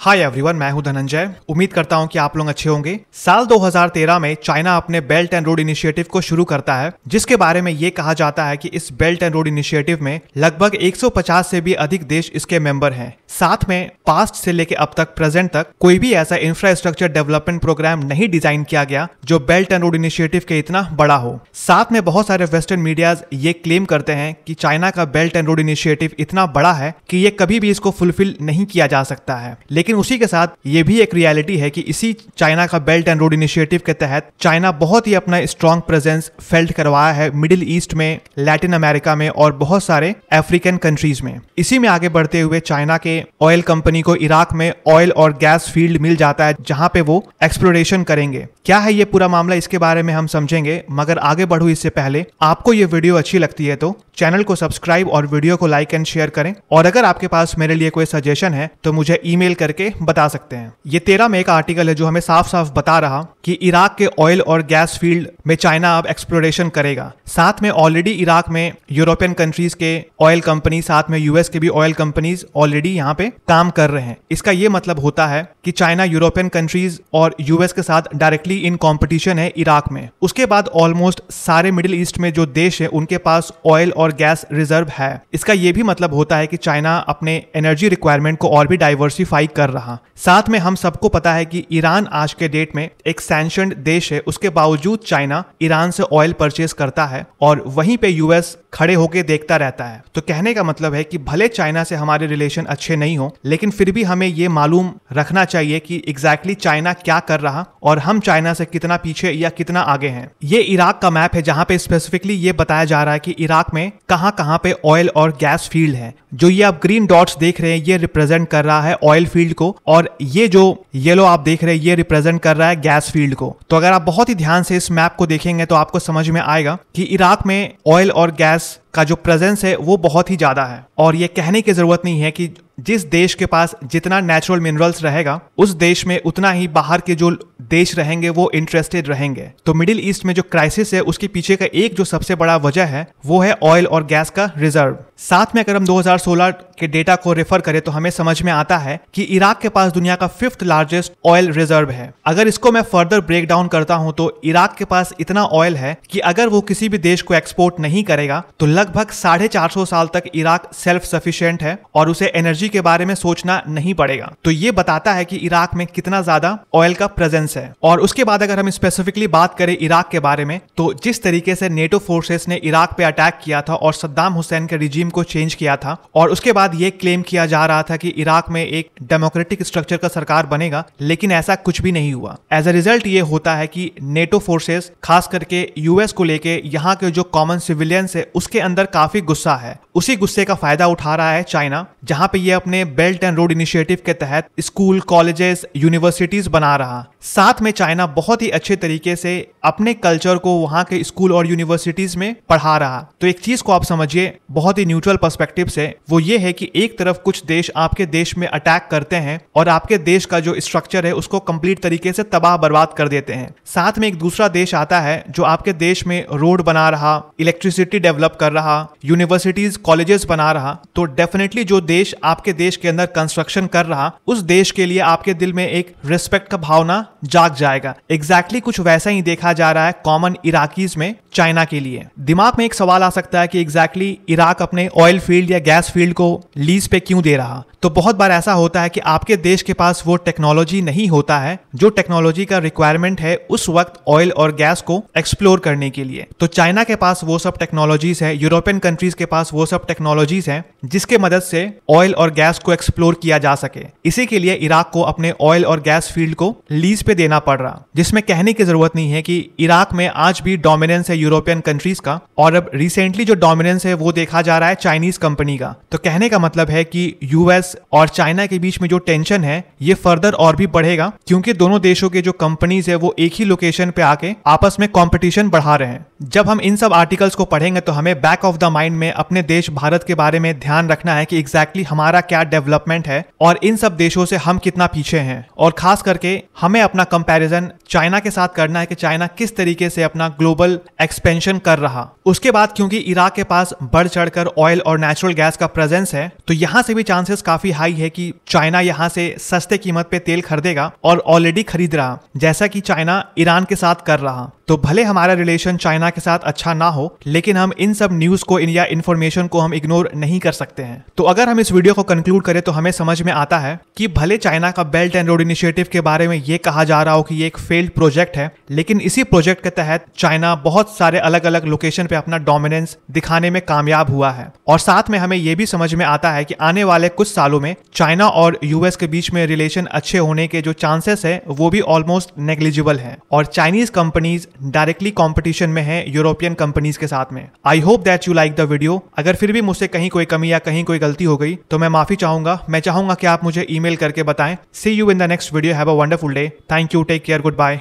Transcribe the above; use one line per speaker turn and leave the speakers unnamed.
Hi everyone मैं हूं धनंजय उम्मीद करता हूं कि आप लोग अच्छे होंगे साल 2013 में चाइना अपने बेल्ट एंड रोड इनिशिएटिव को शुरू करता है जिसके बारे में ये कहा जाता है कि इस बेल्ट एंड रोड इनिशिएटिव में लगभग 150 से भी अधिक देश इसके मेंबर हैं साथ में पास्ट से लेके अब तक प्रेजेंट तक कोई भी ऐसा इंफ्रास्ट्रक्चर डेवलपमेंट प्रोग्राम नहीं डिजाइन किया गया जो बेल्ट एंड रोड इनिशिएटिव के इतना बड़ा हो साथ में बहुत सारे वेस्टर्न मीडियाज ये क्लेम करते हैं कि चाइना का बेल्ट एंड रोड इनिशिएटिव इतना बड़ा है कि ये कभी भी इसको फुलफिल नहीं किया जा सकता है लेकिन लेकिन उसी के साथ ये भी एक रियलिटी है कि इसी चाइना का बेल्ट एंड रोड इनिशिएटिव के तहत चाइना बहुत ही अपना स्ट्रॉन्ग प्रेजेंस फेल्ट करवाया है मिडिल ईस्ट में लैटिन अमेरिका में और बहुत सारे अफ्रीकन कंट्रीज में इसी में आगे बढ़ते हुए चाइना के ऑयल कंपनी को इराक में ऑयल और गैस फील्ड मिल जाता है जहां पे वो एक्सप्लोरेशन करेंगे क्या है ये पूरा मामला इसके बारे में हम समझेंगे मगर आगे बढ़ू इससे पहले आपको ये वीडियो अच्छी लगती है तो चैनल को सब्सक्राइब और वीडियो को लाइक एंड शेयर करें और अगर आपके पास मेरे लिए कोई सजेशन है तो मुझे ईमेल करके बता सकते हैं ये तेरह में एक आर्टिकल है जो हमें साफ साफ बता रहा कि इराक के ऑयल और गैस फील्ड में चाइना अब एक्सप्लोरेशन करेगा साथ में ऑलरेडी इराक में यूरोपियन कंट्रीज के ऑयल कंपनी साथ में यूएस के भी ऑयल कंपनीज ऑलरेडी यहाँ पे काम कर रहे हैं इसका ये मतलब होता है कि चाइना यूरोपियन कंट्रीज और यूएस के साथ डायरेक्टली इन कॉम्पिटिशन है इराक में उसके बाद ऑलमोस्ट सारे मिडिल ईस्ट में जो देश है उनके पास ऑयल और और गैस रिजर्व है इसका ये भी मतलब होता है कि चाइना अपने एनर्जी रिक्वायरमेंट को और भी डाइवर्सिफाई कर रहा साथ में हम सबको पता है कि ईरान आज के डेट में एक सैंक्शन देश है उसके बावजूद चाइना ईरान से ऑयल परचेज करता है और वहीं पे यूएस खड़े होके देखता रहता है तो कहने का मतलब है कि भले चाइना से हमारे रिलेशन अच्छे नहीं हो लेकिन फिर भी हमें ये मालूम रखना चाहिए कि एग्जैक्टली exactly चाइना क्या कर रहा और हम चाइना से कितना पीछे या कितना आगे हैं ये इराक का मैप है जहाँ पे स्पेसिफिकली ये बताया जा रहा है कि इराक में कहाँ कहाँ पे ऑयल और गैस फील्ड है जो ये आप ग्रीन डॉट्स देख रहे हैं ये रिप्रेजेंट कर रहा है ऑयल फील्ड को और ये जो येलो आप देख रहे हैं ये रिप्रेजेंट कर रहा है गैस फील्ड को तो अगर आप बहुत ही ध्यान से इस मैप को देखेंगे तो आपको समझ में आएगा कि इराक में ऑयल और गैस का जो प्रेजेंस है वो बहुत ही ज्यादा है और ये कहने की जरूरत नहीं है कि जिस देश के पास जितना नेचुरल मिनरल्स रहेगा उस देश में उतना ही बाहर के जो देश रहेंगे वो इंटरेस्टेड रहेंगे तो मिडिल ईस्ट में जो क्राइसिस है उसके पीछे का एक जो सबसे बड़ा वजह है वो है ऑयल और गैस का रिजर्व साथ में अगर हम 2016 के डेटा को रेफर करें तो हमें समझ में आता है कि इराक के पास दुनिया का फिफ्थ लार्जेस्ट ऑयल रिजर्व है अगर इसको मैं फर्दर ब्रेक डाउन करता हूं तो इराक के पास इतना ऑयल है कि अगर वो किसी भी देश को एक्सपोर्ट नहीं करेगा तो लगभग साढ़े साल तक इराक सेल्फ सफिशियंट है और उसे एनर्जी एनर्जी के बारे में सोचना नहीं पड़ेगा तो ये बताता है कि इराक में कितना ज्यादा ऑयल का प्रेजेंस है और उसके बाद अगर हम स्पेसिफिकली बात करें इराक के बारे में तो जिस तरीके से नेटो फोर्सेस ने इराक पे अटैक किया था और सद्दाम हुसैन के रिजीम को चेंज किया था और उसके बाद ये क्लेम किया जा रहा था कि इराक में एक डेमोक्रेटिक स्ट्रक्चर का सरकार बनेगा लेकिन ऐसा कुछ भी नहीं हुआ एज अ रिजल्ट ये होता है कि नेटो फोर्सेस खास करके यूएस को लेके यहाँ के जो कॉमन सिविलियंस है उसके अंदर काफी गुस्सा है उसी गुस्से का फायदा उठा रहा है चाइना जहाँ पे ये अपने बेल्ट एंड रोड इनिशिएटिव के तहत स्कूल कॉलेजेस यूनिवर्सिटीज बना रहा साथ में चाइना बहुत ही अच्छे तरीके से अपने कल्चर को वहाँ के स्कूल और यूनिवर्सिटीज में पढ़ा रहा तो एक चीज को आप समझिए बहुत ही न्यूट्रल पर्सपेक्टिव से वो ये है कि एक तरफ कुछ देश आपके देश में अटैक करते हैं और आपके देश का जो स्ट्रक्चर है उसको कंप्लीट तरीके से तबाह बर्बाद कर देते हैं साथ में एक दूसरा देश आता है जो आपके देश में रोड बना रहा इलेक्ट्रिसिटी डेवलप कर रहा यूनिवर्सिटीज कॉलेजेस बना रहा तो डेफिनेटली जो देश आपके देश के अंदर कंस्ट्रक्शन कर रहा उस देश के लिए आपके दिल में एक रिस्पेक्ट का भावना जाग जाएगा एग्जैक्टली exactly कुछ वैसा ही देखा जा रहा है कॉमन इराकीज में चाइना के लिए दिमाग में एक सवाल आ सकता है कि एग्जैक्टली exactly इराक अपने ऑयल फील्ड या गैस फील्ड को लीज पे क्यों दे रहा तो बहुत बार ऐसा होता है कि आपके देश के पास वो टेक्नोलॉजी नहीं होता है जो टेक्नोलॉजी का रिक्वायरमेंट है उस वक्त ऑयल और गैस को एक्सप्लोर करने के लिए तो चाइना के पास वो सब टेक्नोलॉजीज है यूरोपियन कंट्रीज के पास वो सब टेक्नोलॉजीज है जिसके मदद से ऑयल और गैस को एक्सप्लोर किया जा सके इसी के लिए इराक को अपने ऑयल और गैस फील्ड को लीज पे देना पड़ रहा जिसमें कहने की जरूरत नहीं है कि इराक में आज भी डोमिनेंस है यूरोपियन कंट्रीज का और अब रिसेंटली जो डोमिनेंस है वो देखा जा रहा है चाइनीज कंपनी का तो कहने का मतलब है कि यूएस और चाइना के बीच में जो टेंशन है ये फर्दर और भी बढ़ेगा क्योंकि दोनों देशों के जो कंपनीज है वो एक ही लोकेशन पे आके आपस में कॉम्पिटिशन बढ़ा रहे हैं जब हम इन सब आर्टिकल्स को पढ़ेंगे तो हमें बैक ऑफ द माइंड में अपने देश भारत के बारे में ध्यान रखना है कि एग्जैक्टली exactly हमारा क्या डेवलपमेंट है और इन सब देशों से हम कितना पीछे हैं और खास करके हमें अपने अपना कंपैरिजन चाइना के साथ करना है कि चाइना किस तरीके से अपना ग्लोबल एक्सपेंशन कर रहा उसके बाद क्योंकि इराक के पास बढ़ चढ़कर ऑयल और नेचुरल गैस का प्रेजेंस है तो यहाँ से भी चांसेस काफी हाई है कि चाइना यहाँ से सस्ते कीमत पे तेल खरीदेगा और ऑलरेडी खरीद रहा जैसा कि चाइना ईरान के साथ कर रहा तो भले हमारा रिलेशन चाइना के साथ अच्छा ना हो लेकिन हम इन सब न्यूज को इन या इन्फॉर्मेशन को हम इग्नोर नहीं कर सकते हैं तो अगर हम इस वीडियो को कंक्लूड करें तो हमें समझ में आता है कि भले चाइना का बेल्ट एंड रोड इनिशिएटिव के बारे में ये कहा जा रहा हो कि ये एक फेल्ड प्रोजेक्ट है लेकिन इसी प्रोजेक्ट के तहत चाइना बहुत सारे अलग अलग लोकेशन पे अपना डोमिनेंस दिखाने में कामयाब हुआ है और साथ में हमें ये भी समझ में आता है कि आने वाले कुछ सालों में चाइना और यूएस के बीच में रिलेशन अच्छे होने के जो चांसेस है वो भी ऑलमोस्ट नेग्लिजिबल है और चाइनीज कंपनीज डायरेक्टली कॉम्पिटिशन में है यूरोपियन कंपनीज के साथ में I hope that you like the video अगर फिर भी मुझसे कहीं कोई कमी या कहीं कोई गलती हो गई तो मैं माफी चाहूंगा मैं चाहूंगा कि आप मुझे ईमेल करके बताएं see you in the next video have a wonderful day thank Thank you. Take care. Goodbye.